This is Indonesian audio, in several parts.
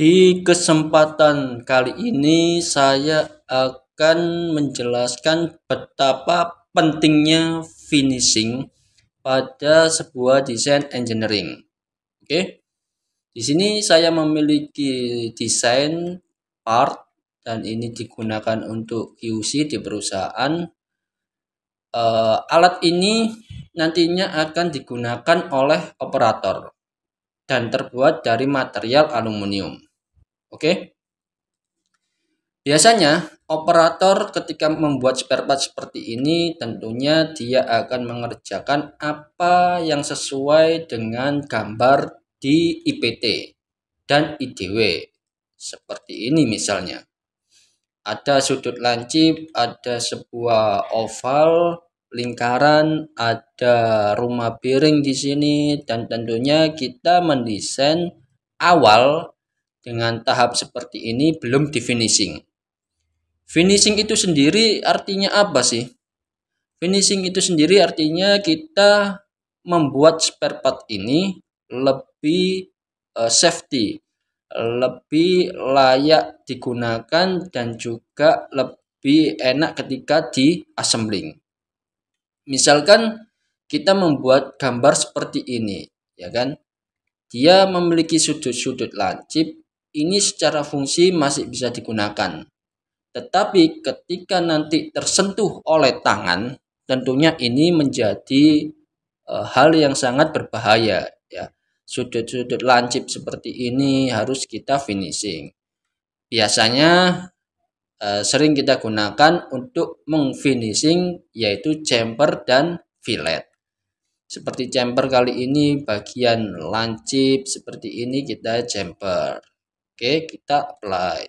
Di kesempatan kali ini saya akan menjelaskan betapa pentingnya finishing pada sebuah desain engineering. Oke. Di sini saya memiliki desain part dan ini digunakan untuk QC di perusahaan. Eh, alat ini nantinya akan digunakan oleh operator dan terbuat dari material aluminium. Oke. Biasanya operator ketika membuat spare part seperti ini tentunya dia akan mengerjakan apa yang sesuai dengan gambar di IPT dan IDW. Seperti ini misalnya. Ada sudut lancip, ada sebuah oval, lingkaran, ada rumah piring di sini dan tentunya kita mendesain awal dengan tahap seperti ini belum di finishing. Finishing itu sendiri artinya apa sih? Finishing itu sendiri artinya kita membuat spare part ini lebih eh, safety, lebih layak digunakan dan juga lebih enak ketika di assembling. Misalkan kita membuat gambar seperti ini, ya kan? Dia memiliki sudut-sudut lancip ini secara fungsi masih bisa digunakan. Tetapi ketika nanti tersentuh oleh tangan, tentunya ini menjadi e, hal yang sangat berbahaya ya. Sudut-sudut lancip seperti ini harus kita finishing. Biasanya e, sering kita gunakan untuk mengfinishing yaitu chamber dan fillet seperti chamber kali ini bagian lancip seperti ini kita chamber Oke, kita apply.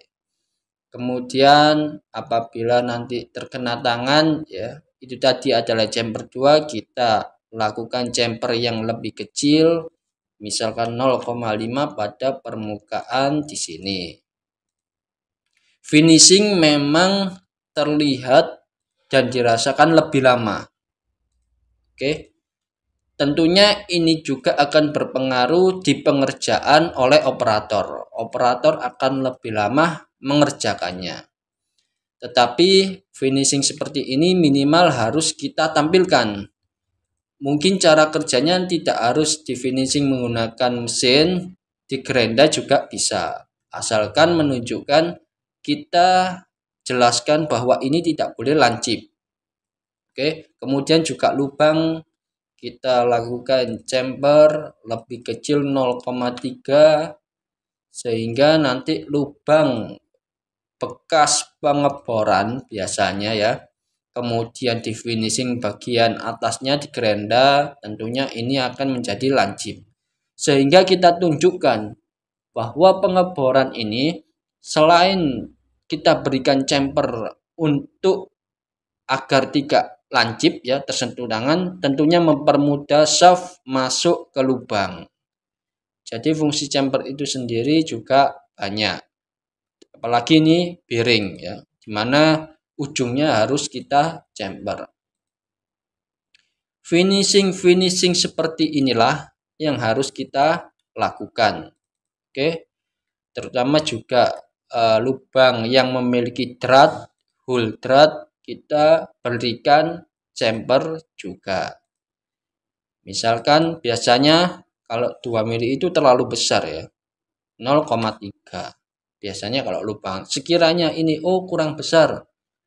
Kemudian apabila nanti terkena tangan ya, itu tadi adalah chamber 2, kita lakukan chamber yang lebih kecil misalkan 0,5 pada permukaan di sini. Finishing memang terlihat dan dirasakan lebih lama. Oke. Okay Tentunya ini juga akan berpengaruh di pengerjaan oleh operator. Operator akan lebih lama mengerjakannya. Tetapi finishing seperti ini minimal harus kita tampilkan. Mungkin cara kerjanya tidak harus di finishing menggunakan mesin, di gerenda juga bisa. Asalkan menunjukkan kita jelaskan bahwa ini tidak boleh lancip. Oke, kemudian juga lubang kita lakukan chamber lebih kecil 0,3 sehingga nanti lubang bekas pengeboran biasanya ya kemudian di finishing bagian atasnya di gerenda tentunya ini akan menjadi lancip sehingga kita tunjukkan bahwa pengeboran ini selain kita berikan chamber untuk agar tidak lancip ya tersentuh tangan tentunya mempermudah shaft masuk ke lubang. Jadi fungsi chamber itu sendiri juga banyak. Apalagi ini bearing ya, dimana ujungnya harus kita chamber. Finishing-finishing seperti inilah yang harus kita lakukan. Oke. Terutama juga uh, lubang yang memiliki drat, hole drat kita berikan chamber juga. Misalkan biasanya kalau 2 mili itu terlalu besar ya. 0,3. Biasanya kalau lubang sekiranya ini oh kurang besar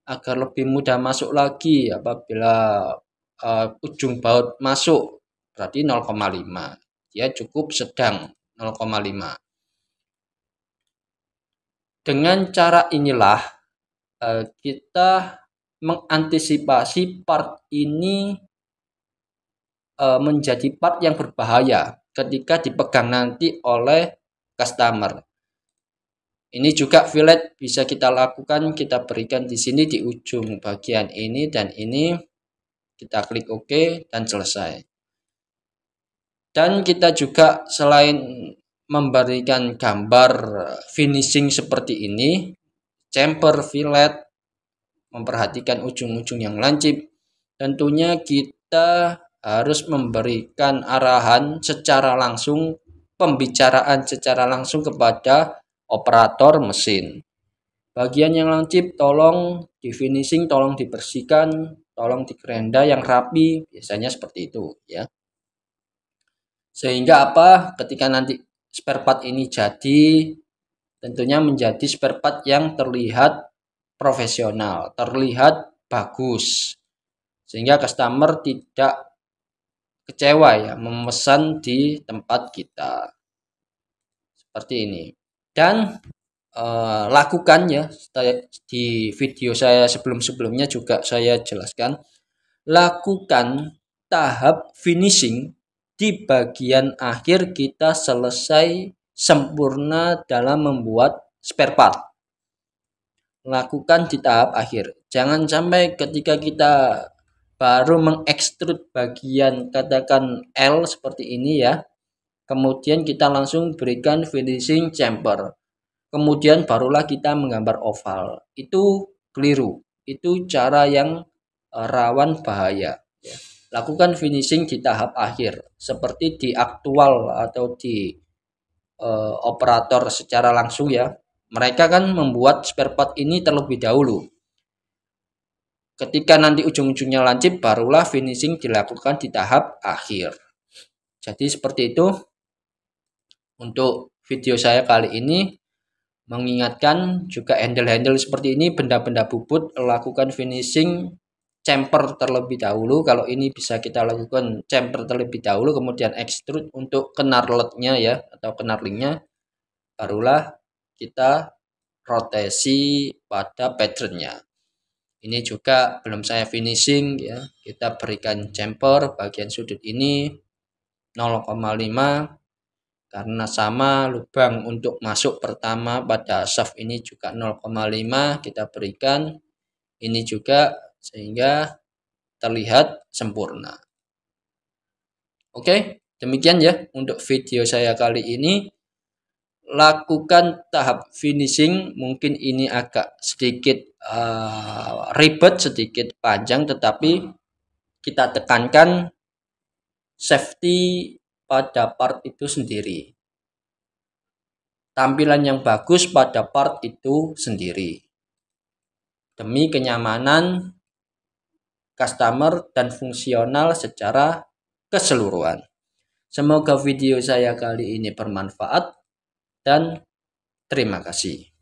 agar lebih mudah masuk lagi apabila uh, ujung baut masuk berarti 0,5. Dia cukup sedang 0,5. Dengan cara inilah eh, kita mengantisipasi part ini uh, menjadi part yang berbahaya ketika dipegang nanti oleh customer. Ini juga fillet bisa kita lakukan, kita berikan di sini di ujung bagian ini dan ini. Kita klik OK dan selesai. Dan kita juga selain memberikan gambar finishing seperti ini, chamber fillet memperhatikan ujung-ujung yang lancip, tentunya kita harus memberikan arahan secara langsung, pembicaraan secara langsung kepada operator mesin. Bagian yang lancip tolong di finishing, tolong dibersihkan, tolong dikerenda yang rapi, biasanya seperti itu ya. Sehingga apa? Ketika nanti spare part ini jadi, tentunya menjadi spare part yang terlihat profesional, terlihat bagus. Sehingga customer tidak kecewa ya memesan di tempat kita. Seperti ini. Dan eh, lakukan ya di video saya sebelum-sebelumnya juga saya jelaskan lakukan tahap finishing di bagian akhir kita selesai sempurna dalam membuat spare part lakukan di tahap akhir. Jangan sampai ketika kita baru mengekstrud bagian katakan L seperti ini ya. Kemudian kita langsung berikan finishing chamfer. Kemudian barulah kita menggambar oval. Itu keliru. Itu cara yang e, rawan bahaya. Ya. Lakukan finishing di tahap akhir, seperti di aktual atau di uh, operator secara langsung ya mereka kan membuat spare part ini terlebih dahulu. Ketika nanti ujung-ujungnya lancip, barulah finishing dilakukan di tahap akhir. Jadi seperti itu untuk video saya kali ini. Mengingatkan juga handle-handle seperti ini, benda-benda bubut, lakukan finishing chamber terlebih dahulu. Kalau ini bisa kita lakukan chamber terlebih dahulu, kemudian extrude untuk kenarletnya ya, atau kenarlingnya. Barulah kita rotasi pada patternnya. Ini juga belum saya finishing ya. Kita berikan chamfer bagian sudut ini 0,5 karena sama lubang untuk masuk pertama pada shaft ini juga 0,5 kita berikan ini juga sehingga terlihat sempurna. Oke, demikian ya untuk video saya kali ini lakukan tahap finishing mungkin ini agak sedikit uh, ribet sedikit panjang tetapi kita tekankan safety pada part itu sendiri tampilan yang bagus pada part itu sendiri demi kenyamanan customer dan fungsional secara keseluruhan semoga video saya kali ini bermanfaat dan terima kasih.